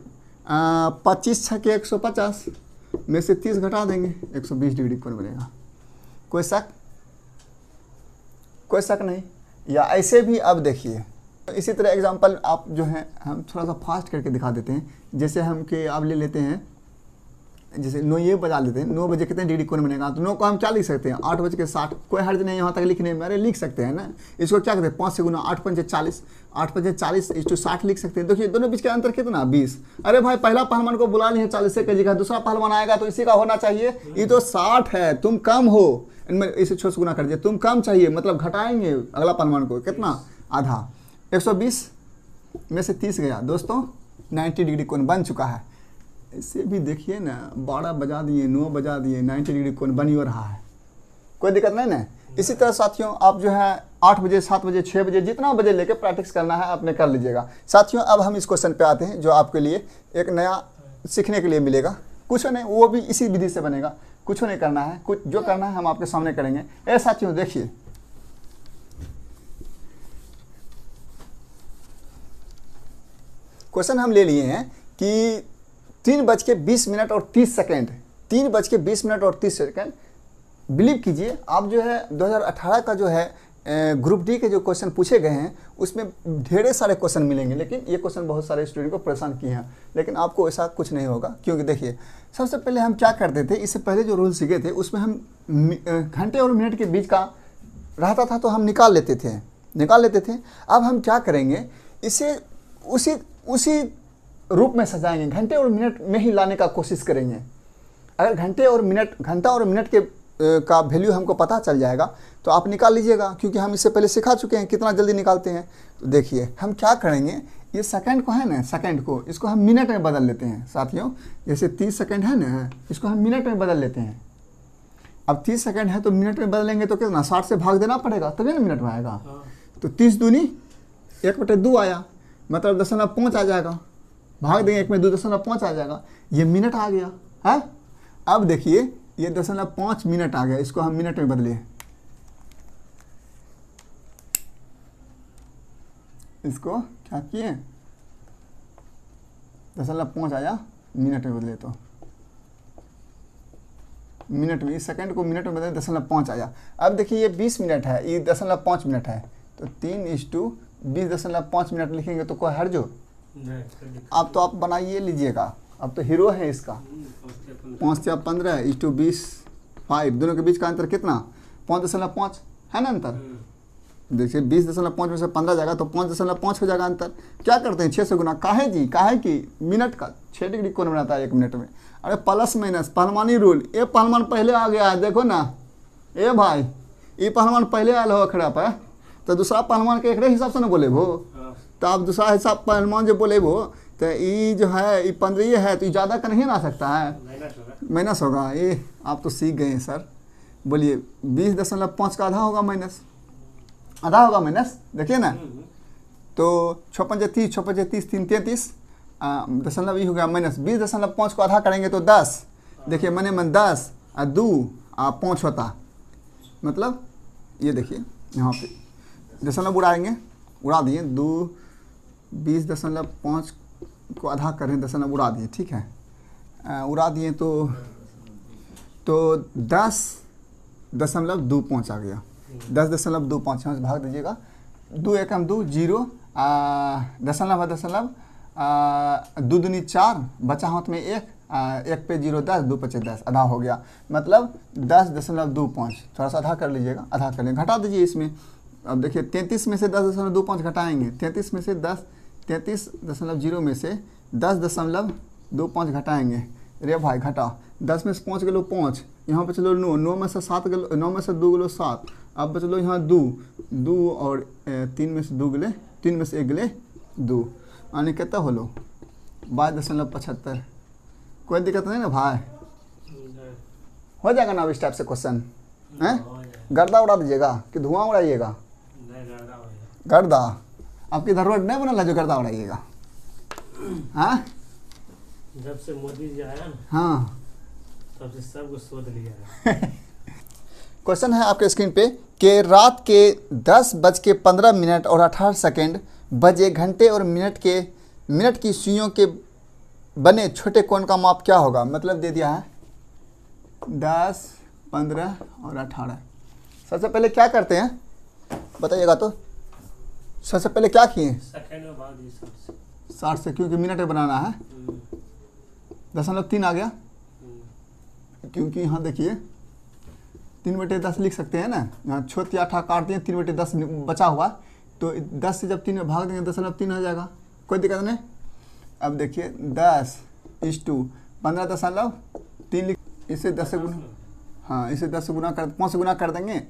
पच्चीस छः के एक सौ पचास में से तीस घटा देंगे एक सौ बीस डिग्री कौन बनेगा कोई शक कोई शक नहीं या ऐसे भी अब देखिए इसी तरह एग्जांपल आप जो है हम थोड़ा सा फास्ट करके दिखा देते हैं जैसे हम के आप ले लेते हैं जैसे नौ ये बजा लेते हैं नौ बजे कितने डिग्री कोण बनेगा तो नौ को हम क्या लिख सकते हैं आठ बज के साठ कोई हर्ज नहीं यहाँ तक लिखने में अरे लिख सकते हैं ना इसको क्या कहते हैं पाँच से गुना आठ पंचे चालीस आठ पचे चालीस इस टू साठ लिख सकते हैं देखिए दोनों बीच का अंतर कितना बीस अरे भाई पहला पहलवान को बुला लिया चालीस से कजी का दूसरा पहलवान आएगा तो इसी का होना चाहिए ये तो साठ है तुम कम हो इनमें इसे छोट गुना कर दिए तुम कम चाहिए मतलब घटाएंगे अगला पहलवान को कितना आधा एक सौ बीस में से तीस गया दोस्तों नाइन्टी डिग्री कौन बन चुका है इसे भी देखिए ना बारह बजा दिए नौ बजा दिए नाइन्टी डिग्री कौन बन ही रहा है कोई दिक्कत नहीं ना इसी तरह साथियों आप जो है आठ बजे सात बजे छः बजे जितना बजे लेकर प्रैक्टिस करना है आपने कर लीजिएगा साथियों अब हम इस क्वेश्चन पे आते हैं जो आपके लिए एक नया सीखने के लिए मिलेगा कुछ नहीं वो भी इसी विधि से बनेगा कुछ नहीं करना है कुछ जो करना है हम आपके सामने करेंगे ए साथियों देखिए क्वेश्चन हम ले लिए हैं कि तीन बज के बीस मिनट और तीस सेकेंड तीन बज के बीस मिनट और तीस सेकेंड बिलीव कीजिए आप जो है 2018 का जो है ग्रुप डी के जो क्वेश्चन पूछे गए हैं उसमें ढेरे सारे क्वेश्चन मिलेंगे लेकिन ये क्वेश्चन बहुत सारे स्टूडेंट को परेशान किए हैं लेकिन आपको ऐसा कुछ नहीं होगा क्योंकि देखिए सबसे पहले हम क्या करते थे इससे पहले जो रूल सीखे थे उसमें हम घंटे और मिनट के बीच का रहता था तो हम निकाल लेते थे निकाल लेते थे अब हम क्या करेंगे इसे उसी उसी रूप में सजाएंगे घंटे और मिनट में ही लाने का कोशिश करेंगे अगर घंटे और मिनट घंटा और मिनट के का वैल्यू हमको पता चल जाएगा तो आप निकाल लीजिएगा क्योंकि हम इससे पहले सिखा चुके हैं कितना जल्दी निकालते हैं तो देखिए हम क्या करेंगे ये सेकंड को है ना सेकंड को इसको हम मिनट में बदल लेते हैं साथियों जैसे तीस सेकंड है ना इसको हम मिनट में बदल लेते हैं अब तीस सेकंड है तो मिनट में बदलेंगे तो कितना साठ से भाग देना पड़ेगा तभी ना मिनट में आएगा हाँ। तो तीस दूनी एक बटे दो आया मतलब दशमलव पाँच आ जाएगा भाग देंगे एक में दो दशमलव पाँच आ जाएगा ये मिनट आ गया है अब देखिए ये दशमलव पाँच मिनट आ गया इसको हम मिनट में बदले इसको क्या किए दशमलव पाँच आया मिनट में बदले तो मिनट में इस सेकंड को मिनट में बदले दशमलव पाँच आया अब देखिए ये बीस मिनट है ये दशमलव पाँच मिनट है तो तीन इंस टू बीस दशमलव पाँच मिनट लिखेंगे तो कोई हर जो आप तो आप बनाइए लीजिएगा अब तो हीरो है इसका पाँच या पंद्रह इस टू बीस फाइव दोनों के बीच का अंतर कितना पाँच दशमलव पाँच है ना अंतर देखिए बीस दशमलव पाँच में से पंद्रह जाएगा तो पाँच दशमलव पाँच हो जाएगा अंतर क्या करते हैं छः सौ गुना काहे जी काहे कि मिनट का छः डिग्री कौन बनाता है एक मिनट में अरे प्लस माइनस पहलवानी रूल ये पहलवान पहले आ गया है देखो ना ए भाई ये पहलवान पहले आया हो अखड़ा पर तो दूसरा पहलवान के एक हिसाब से ना बोले वो हाँ। तो आप दूसरा हिसाब पहलवान जो बोले वो तो ये जो है ये पंद्रह है तो ये ज़्यादा का नहीं ना सकता है माइनस होगा ये आप तो सीख गए हैं सर बोलिए बीस दशमलव पाँच का आधा होगा माइनस आधा होगा माइनस देखिए ना हम्म, हम्म। तो छप्पन से तीस छप्पन से तीन तैंतीस दशमलव ये हो गया माइनस बीस दशमलव पाँच को आधा करेंगे तो दस देखिए मैंने मन दस आ दो आ पाँच होता मतलब ये देखिए यहाँ पे दशमलव उड़ाएंगे उड़ा दिए दो बीस दशमलव पाँच को आधा करें दर्शन उड़ा दिए ठीक है उड़ा दिए तो तो दस दशमलव दो आ गया दस दशमलव दो पाँच यहाँ से भाग दीजिएगा दो एकम दो जीरो दशमलव दशमलव दो दूनी चार बचा हाथ में एक आ, एक पे जीरो दस दो पचे दस आधा हो गया मतलब दस दशमलव दो पाँच थोड़ा सा आधा कर लीजिएगा आधा कर लें घटा दीजिए इसमें अब देखिए तैंतीस में से दस दशमलव दो पाँच घटाएँगे तैंतीस में से दस तैंतीस दशमलव जीरो में से दस दशमलव दो पाँच घटाएंगे रे भाई घटा दस में से पाँच गलो पाँच यहाँ पर चलो नौ नौ में से सात गलो नौ में से दो गलो सात अब बचलो यहाँ दो दो और तीन में से दो गले तीन में से एक गले दो यानी कितना होलो बाईस दशमलव पचहत्तर कोई दिक्कत नहीं ना भाई हो जाएगा ना अब इस टाइप से क्वेश्चन है गर्दा उड़ा दीजिएगा कि धुआं उड़ाइएगा गर्दा आपकी धरोहर नहीं बना है जो करता उड़ाइएगा हाँ जब से मोदी जी आया हाँ तब से सब कुछ लिया है क्वेश्चन (laughs) है आपके स्क्रीन पे कि रात के दस बज के पंद्रह मिनट और अठारह सेकेंड बजे घंटे और मिनट के मिनट की सुइयों के बने छोटे कोण का माप क्या होगा मतलब दे दिया है दस पंद्रह और अठारह सबसे पहले क्या करते हैं बताइएगा तो सबसे पहले क्या किए साठ से क्योंकि मिनट बनाना है हम्म। दशमलव तीन आ गया हम्म। क्योंकि यहाँ देखिए तीन बटे दस लिख सकते हैं ना यहाँ छोटी आठा काट दिए तीन बटे दस बचा हुआ तो दस से जब तीन में भाग देंगे दशमलव तीन हो जाएगा कोई दिक्कत नहीं अब देखिए दस इस टू पंद्रह दशमलव तीन लिख इसे दस से गुना हाँ इसे दस से गुना कर पाँच से गुना कर देंगे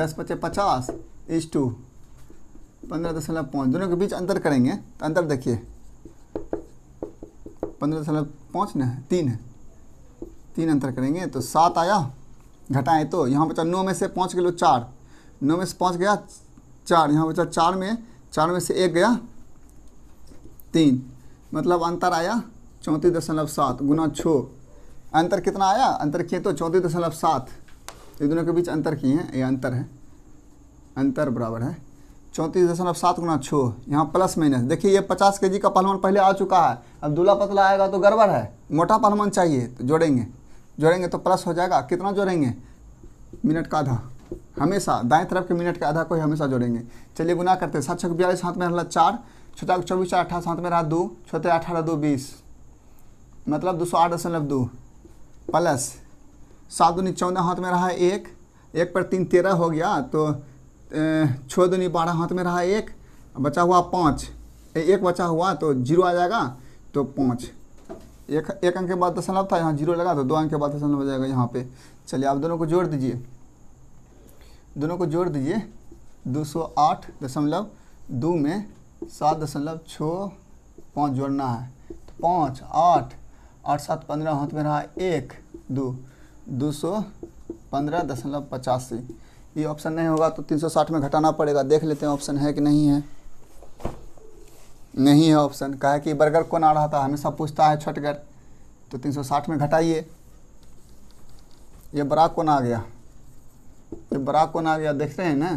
दस पचे पचास इस टू पंद्रह दशमलव पाँच दोनों के बीच अंतर करेंगे तो अंतर देखिए पंद्रह दशमलव पाँच न तीन है तीन अंतर करेंगे तो सात आया घटाएं तो यहाँ बचा नौ में से पाँच किलो चार नौ में से पाँच गया चार यहाँ बचा चार में चार में से एक गया तीन मतलब अंतर आया चौंतीस दशमलव सात गुना छः अंतर कितना आया अंतर किए तो चौंतीस दशमलव सात ये दोनों के बीच अंतर किए हैं ये अंतर है अंतर बराबर है चौंतीस दशमलव सात गुना छो यहाँ प्लस माइनस देखिए ये पचास के का पहलवान पहले आ चुका है अब दूल्हा पतला आएगा तो गड़बड़ है मोटा पहलवान चाहिए तो जोड़ेंगे जोड़ेंगे तो प्लस हो जाएगा कितना जोड़ेंगे मिनट का आधा हमेशा दाएं तरफ के मिनट का आधा को ही हमेशा जोड़ेंगे चलिए गुना करते सात छः बयालीस हाथ में रहा चार छोटा चौबीस चार अठारह हाथ में रहा दो छोटे अठारह दो बीस मतलब दो सौ आठ दशमलव दो प्लस सात दूनी चौदह हाथ में रहा एक एक पर तीन तेरह हो गया तो छः दूनी बारह हाथ में रहा एक बचा हुआ पाँच एक बचा हुआ तो जीरो आ जाएगा तो पाँच एक एक अंक के बाद दशमलव तो था यहाँ जीरो लगा तो दो अंक के बाद दशमलव तो हो जाएगा यहाँ पे चलिए आप दोनों को जोड़ दीजिए दोनों को जोड़ दीजिए दो सौ आठ दशमलव दो में सात दशमलव छः पाँच जोड़ना है तो पाँच आठ आठ सात पंद्रह हाथ में रहा एक दो दो सौ पंद्रह दशमलव पचासी ये ऑप्शन नहीं होगा तो 360 में घटाना पड़ेगा देख लेते हैं ऑप्शन है कि नहीं है नहीं है ऑप्शन कहा है कि बर्गर कौन आ रहा था हमेशा पूछता है छठगर तो 360 में घटाइए ये बड़ा कौन आ गया ये बड़ा कौन आ गया देख रहे हैं ना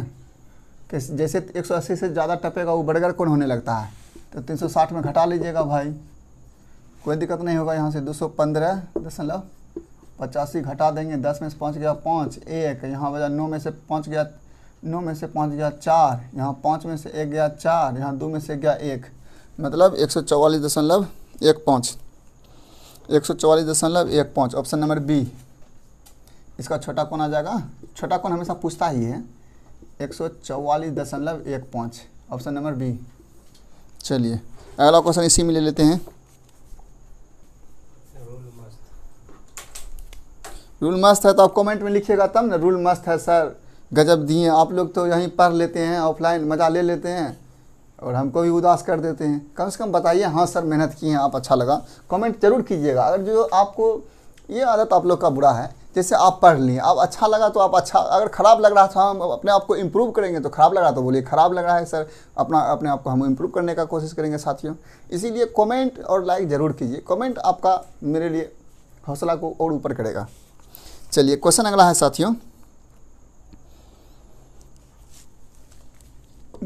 कि जैसे 180 से ज़्यादा टपेगा वो बर्गर कौन होने लगता है तो 360 में घटा लीजिएगा भाई कोई दिक्कत नहीं होगा यहाँ से दो सौ पंद्रह पचासी घटा देंगे दस में से पहुँच गया पाँच एक यहाँ बजा नौ में से पहुँच गया नौ में से पहुँच गया चार यहाँ पाँच में से एक गया चार यहाँ दो में से गया एक मतलब एक सौ चौवालीस दशमलव एक पाँच एक सौ चौवालीस दशमलव एक पाँच ऑप्शन नंबर बी इसका छोटा कौन आ जाएगा छोटा कौन हमेशा पूछता ही है एक सौ चौवालीस दशमलव एक पाँच ऑप्शन नंबर बी चलिए अगला क्वेश्चन इसी में ले लेते हैं रूल मस्त है तो आप कमेंट में लिखिएगा तब ना रूल मस्त है सर गजब दिए आप लोग तो यहीं पढ़ लेते हैं ऑफलाइन मज़ा ले लेते हैं और हमको भी उदास कर देते हैं कम से कम बताइए हाँ सर मेहनत किए हैं आप अच्छा लगा कमेंट जरूर कीजिएगा अगर जो आपको ये आदत आप लोग का बुरा है जैसे आप पढ़ लिए आप अच्छा लगा तो आप अच्छा अगर ख़राब लग रहा था हम अपने आप को इम्प्रूव करेंगे तो ख़राब लग रहा तो बोलिए ख़राब लग रहा है सर अपना अपने आप को हम इम्प्रूव करने का कोशिश करेंगे साथियों इसीलिए कमेंट और लाइक ज़रूर कीजिए कमेंट आपका मेरे लिए हौसला को और ऊपर करेगा चलिए क्वेश्चन अगला है साथियों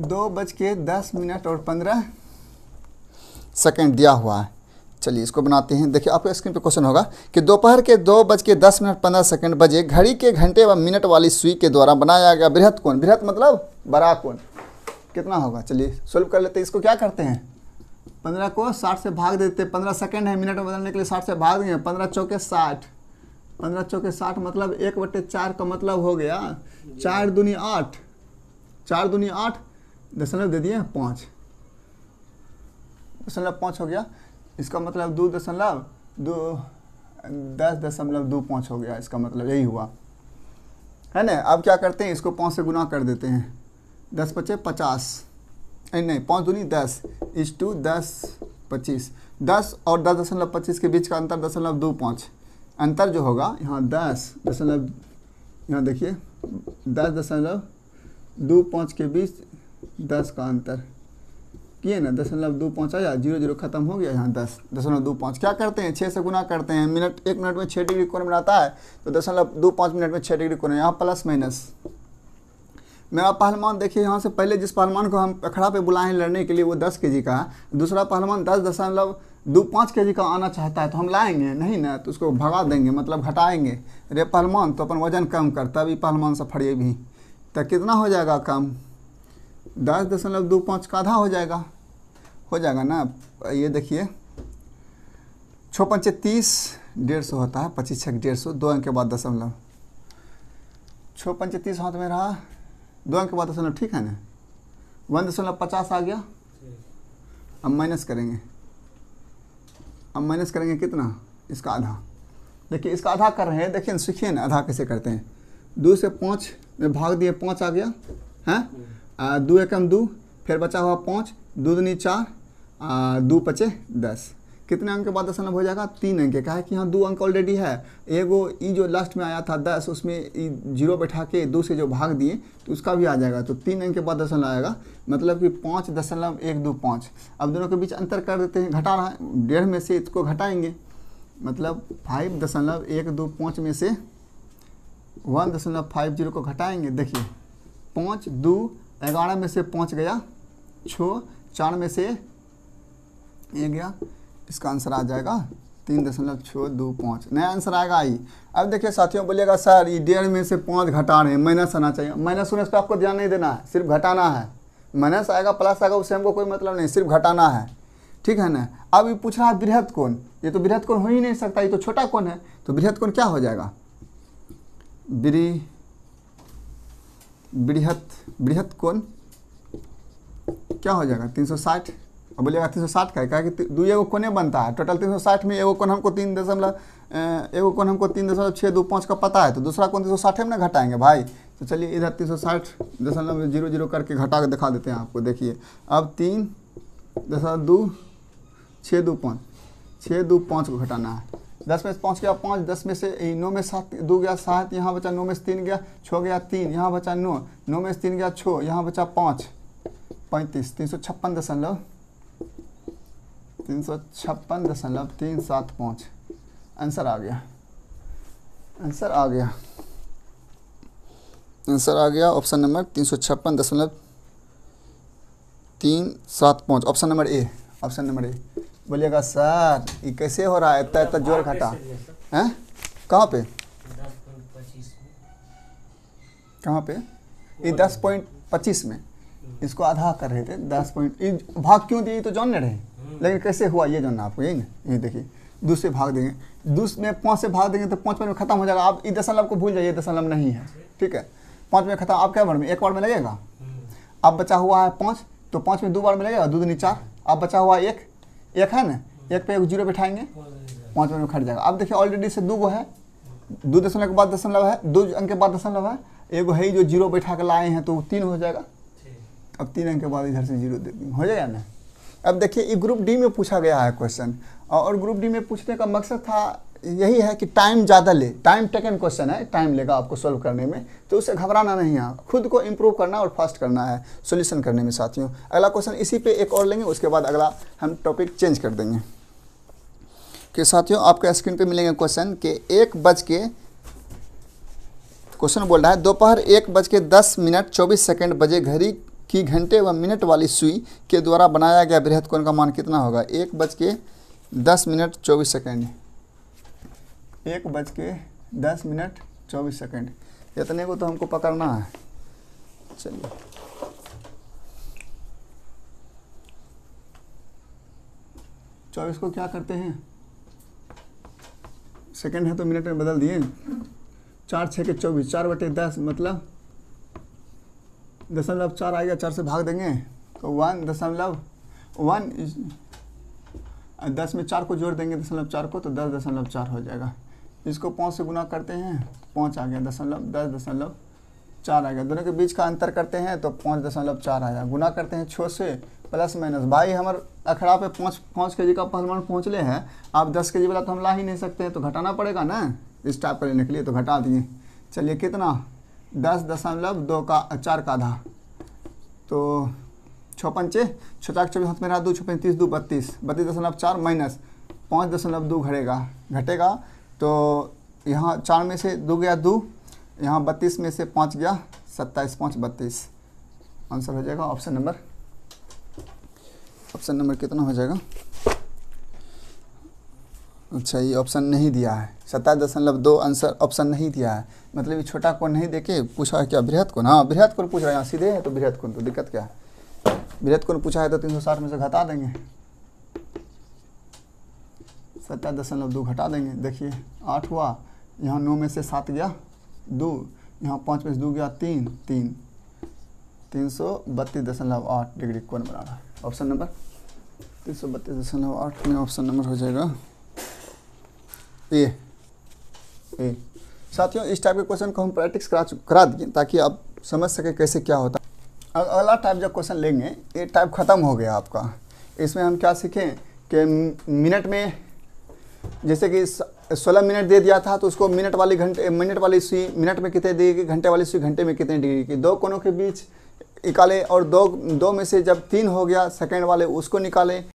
दो बज के दस मिनट और पंद्रह सेकेंड दिया हुआ है चलिए इसको बनाते हैं देखिए आपके स्क्रीन पे क्वेश्चन होगा कि दोपहर के दो बज के दस मिनट पंद्रह सेकंड बजे घड़ी के घंटे व मिनट वाली सुई के द्वारा बनाया गया बृहत कोण बृहत मतलब बड़ा कोण कितना होगा चलिए सोल्व कर लेते हैं इसको क्या करते हैं पंद्रह को साठ से भाग देते पंद्रह सेकेंड है मिनट में बदलने के लिए साठ से भाग देंगे पंद्रह चौके साठ पंद्रह चौके साठ मतलब एक बटे चार का मतलब हो गया चार दूनी आठ चार दूनी आठ दशमलव दे दिए पाँच दशमलव पाँच हो गया इसका मतलब दो दशमलव दो दस दशमलव दो पाँच हो गया इसका मतलब यही हुआ है ना अब क्या करते हैं इसको पाँच से गुना कर देते हैं दस पचे पचास नहीं पाँच दूनी दस इज टू दस पच्चीस दस और दस दशमलव पच्चीस के बीच का अंतर दशमलव दो पाँच अंतर जो होगा यहाँ दस दशमलव यहाँ देखिए दस दशमलव दो पाँच के बीच दस का अंतर किए ना दशमलव दो पाँच आया जीरो जीरो खत्म हो गया यहाँ दस दशमलव दो पाँच क्या करते हैं छः से गुना करते हैं मिनट एक मिनट में छः डिग्री कोने में आता है तो दशमलव दो पाँच मिनट में छः डिग्री कोने यहाँ प्लस माइनस मेरा पहलवान देखिए यहाँ से पहले जिस पहलवान को हम अखड़ा पे बुलाए हैं लड़ने के लिए वो दस के जी का है दूसरा पहलवान दस दशमलव दो पाँच के जी का आना चाहता है तो हम लाएंगे नहीं ना तो उसको भगा देंगे मतलब घटाएंगे अरे पहलवान तो अपन वजन कम करता तभी पहलवान से फड़िए भी तो कितना हो जाएगा कम दस दशमलव दो पाँच का आधा हो जाएगा हो जाएगा ना ये देखिए छः पंचे तीस डेढ़ सौ होता है पच्चीस छः डेढ़ सौ दो अंक के बाद दशमलव छः पंचे तीस हाथ में रहा दो अंक के बाद दशमलव ठीक है ना वन दशमलव पचास आ गया अब माइनस करेंगे अब माइनस करेंगे कितना इसका आधा देखिए इसका आधा कर रहे हैं देखिए ना सीखिए ना आधा कैसे करते हैं दो से पाँच में भाग दिए पाँच आ गया हैं दो एकम दो फिर बचा हुआ पाँच दो दूनी चार दो पचे दस कितने अंक के बाद दशमलव हो जाएगा तीन अंक का है कि यहाँ दो अंक ऑलरेडी है एगो ई जो लास्ट में आया था दस उसमें ई जीरो बैठा के दो से जो भाग दिए तो उसका भी आ जाएगा तो तीन अंक के बाद दशमलव आएगा मतलब कि पाँच दशमलव एक दो पाँच अब दोनों के बीच अंतर कर देते हैं घटा रहा है डेढ़ में से इसको घटाएंगे मतलब फाइव दशमलव एक दो पाँच में से वन दशमलव फाइव जीरो को घटाएंगे देखिए पाँच दो ग्यारह में से पाँच गया छः चार में से एक गया इसका आंसर आ जाएगा तीन दशमलव छः दो पाँच नया आंसर आएगा आई अब देखिए साथियों बोलिएगा सर ये डेढ़ में से पाँच घटा रहे हैं माइनस आना चाहिए माइनस होने पर आपको ध्यान नहीं देना है सिर्फ घटाना है माइनस आएगा प्लस आएगा उससे हमको कोई मतलब नहीं सिर्फ घटाना है ठीक है ना अब ये पूछ रहा है बृहद कौन ये तो बृहद कौन हो ही नहीं सकता ये तो छोटा कौन है तो बृहद कौन क्या हो जाएगा बृहत बृहत कौन क्या हो जाएगा तीन सौ साठ अब बोलिएगा तीन सौ साठ का है कहा कि दू एगो कोने बनता है टोटल तीन सौ साठ में एगो कोन हमको तीन दशमलव एगो कोन हमको तीन दशमलव छः दो पाँच का पता है तो दूसरा कौन तीन सौ साठ में ना घटाएंगे भाई तो चलिए इधर तीन सौ साठ दशमलव जीरो जीरो करके घटा के दिखा देते हैं आपको देखिए अब तीन दशमलव दो छः दो पाँच छः दो पाँच को घटाना है दस में से पाँच गया पाँच दस में से नौ में सात दो गया सात यहाँ बचा नौ में से तीन गया छः गया तीन यहाँ बचा नौ नौ में से तीन गया छः यहाँ बचा पाँच पैंतीस तीन सौ छप्पन दशमलव तीन सौ छप्पन दशमलव तीन सात पाँच आंसर आ गया आंसर आ गया आंसर आ गया ऑप्शन नंबर तीन सौ छप्पन दशमलव तीन सात पाँच option number A option number A बोलिएगा सर ये कैसे हो रहा है इतना इतना जोर घटा हैं कहाँ पे कहाँ पे ये दस पॉइंट पच्चीस में इसको आधा कर रहे थे दस पॉइंट ये भाग क्यों दिए तो जान रहे लेकिन कैसे हुआ ये जानना आपको यही ना यही देखिए दूसरे भाग देंगे दूसरे में पाँच से भाग देंगे तो पाँच मिनट में खत्म हो जाएगा आप ई दशमलव को भूल जाइए दशमलव नहीं है ठीक है पाँच में खत्म आप क्या बार में एक बार में लगेगा हम्म। अब बचा हुआ है पाँच तो पाँच में दो बार में लगेगा दो दिन चार अब बचा हुआ एक एक है ना एक पे एक जीरो बैठाएंगे पाँच मिनट में खट जाएगा अब देखिए ऑलरेडी से दो गो है दो दशमलव के बाद दशमलव है दो अंक के बाद दशमलव है एगो है ही जो जीरो बैठा के लाए हैं तो तीन हो जाएगा अब तीन अंक के बाद इधर से जीरो हो जाएगा ना अब देखिए ये ग्रुप डी में पूछा गया है क्वेश्चन और ग्रुप डी में पूछने का मकसद था यही है कि टाइम ज़्यादा ले टाइम टेकन क्वेश्चन है टाइम लेगा आपको सॉल्व करने में तो उसे घबराना नहीं है खुद को इम्प्रूव करना और फास्ट करना है सोल्यूशन करने में साथियों अगला क्वेश्चन इसी पे एक और लेंगे उसके बाद अगला हम टॉपिक चेंज कर देंगे कि साथियों आपके स्क्रीन पे मिलेंगे क्वेश्चन कि एक बज के क्वेश्चन बोल रहा है दोपहर एक बज के दस मिनट चौबीस सेकेंड बजे घड़ी कि घंटे व मिनट वाली सुई के द्वारा बनाया गया बृहद कोण का मान कितना होगा एक बज के दस मिनट चौबीस सेकेंड एक बज के दस मिनट चौबीस सेकेंड इतने को तो हमको पकड़ना है चलिए चौबीस को क्या करते हैं सेकेंड है तो मिनट में बदल दिए चार छः के चौबीस चार बटे दस मतलब दशमलव चार आएगा चार से भाग देंगे तो वन दशमलव वन दस में चार को जोड़ देंगे दशमलव चार को तो दस दशमलव चार हो जाएगा इसको पाँच से गुना करते हैं पाँच आ गया दशमलव दस दशमलव चार आ गया दोनों के बीच का अंतर करते हैं तो पाँच दशमलव चार आया गुना करते हैं छः से प्लस माइनस भाई हमारे अखड़ा पे पाँच पाँच के जी का पहलवान ले हैं आप दस के जी वाला तो हम ला ही नहीं सकते हैं तो घटाना पड़ेगा ना इस टाइप का लेने के लिए तो घटा दिए चलिए कितना दस दशमलव दो का चार का आधा तो छः पंचे चौबीस हाथ में रहा दो छः तीस दो बत्तीस बत्तीस दशमलव चार माइनस पाँच दशमलव दो घटेगा घटेगा तो यहाँ चार में से दो गया दो यहाँ बत्तीस में से पाँच गया सत्ताईस पाँच बत्तीस आंसर हो जाएगा ऑप्शन नंबर ऑप्शन नंबर कितना हो जाएगा अच्छा ये ऑप्शन नहीं दिया है सत्ताईस दशमलव दो आंसर ऑप्शन नहीं दिया है मतलब ये छोटा कोण नहीं देखे पूछा है क्या बृहद कोण हाँ बृहद कोण पूछ रहे हैं सीधे हैं तो बृहद कोण तो दिक्कत क्या है बृहद कोण पूछा है तो तीन सौ साठ में से घटा देंगे सत्ताईस दशमलव दो घटा देंगे देखिए आठ हुआ यहाँ नौ में से सात गया दो यहाँ पाँच में से दो गया तीन तीन तीन सौ बत्तीस दशमलव आठ डिग्री कौन बना रहा है ऑप्शन नंबर तीन सौ बत्तीस दशमलव आठ में ऑप्शन नंबर हो जाएगा ए ए साथियों इस टाइप के क्वेश्चन को हम प्रैक्टिस करा करा दिए ताकि आप समझ सके कैसे क्या होता है अगला टाइप जब क्वेश्चन लेंगे ये टाइप ख़त्म हो गया आपका इसमें हम क्या सीखें कि मिनट में जैसे कि सोलह मिनट दे दिया था तो उसको मिनट वाली घंटे मिनट वाली सुई मिनट में कितने देगी घंटे वाली सुई घंटे में कितने डिग्री की दो कोनों के बीच निकाले और दो दो में से जब तीन हो गया सेकेंड वाले उसको निकाले